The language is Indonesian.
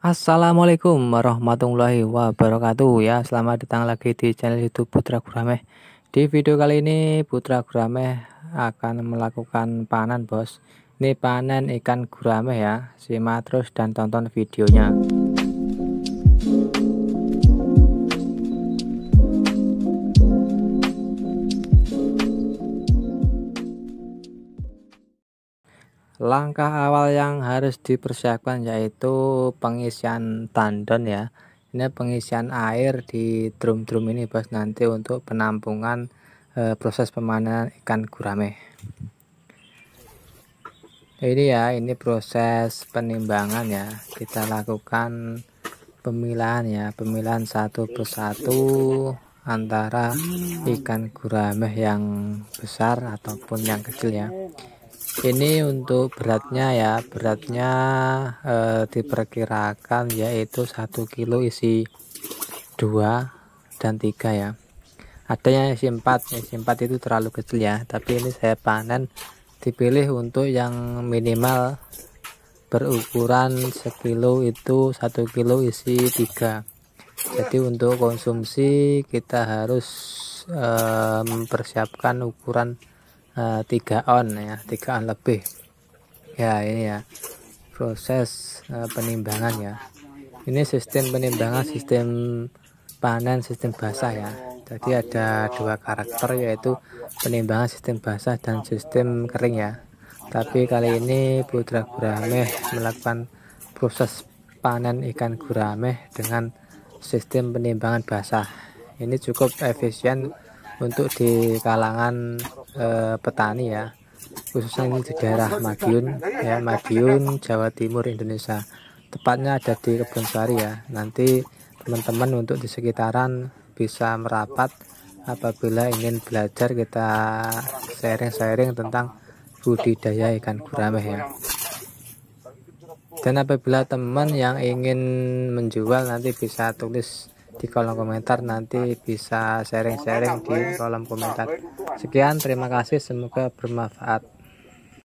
Assalamualaikum warahmatullahi wabarakatuh ya Selamat datang lagi di channel youtube Putra Gurameh Di video kali ini Putra Gurameh akan melakukan panen bos Ini panen ikan gurameh ya Simak terus dan tonton videonya langkah awal yang harus dipersiapkan yaitu pengisian tandon ya ini pengisian air di drum-drum ini bos nanti untuk penampungan e, proses pemanenan ikan gurame ini ya ini proses penimbangan ya kita lakukan pemilahan ya pemilahan satu persatu antara ikan gurame yang besar ataupun yang kecil ya ini untuk beratnya ya beratnya e, diperkirakan yaitu 1 kilo isi 2 dan 3 ya ada yang isi 4 isi 4 itu terlalu kecil ya tapi ini saya panen dipilih untuk yang minimal berukuran sekilo itu 1 kilo isi tiga. jadi untuk konsumsi kita harus e, mempersiapkan ukuran uh, on ya tiga on lebih ya ini ya proses uh, penimbangan ya ini sistem penimbangan sistem panen sistem basah ya jadi ada dua karakter yaitu penimbangan sistem basah dan sistem kering ya tapi kali ini Putra gurame melakukan proses panen ikan gurame dengan sistem penimbangan basah ini cukup efisien untuk di kalangan eh, petani ya khususnya ini di daerah Madiun ya Madiun Jawa Timur Indonesia tepatnya ada di Kebun Sari ya nanti teman-teman untuk di sekitaran bisa merapat apabila ingin belajar kita sharing-sharing tentang budidaya ikan gurame ya dan apabila teman yang ingin menjual nanti bisa tulis di kolom komentar nanti bisa sharing-sharing di kolom komentar sekian terima kasih semoga bermanfaat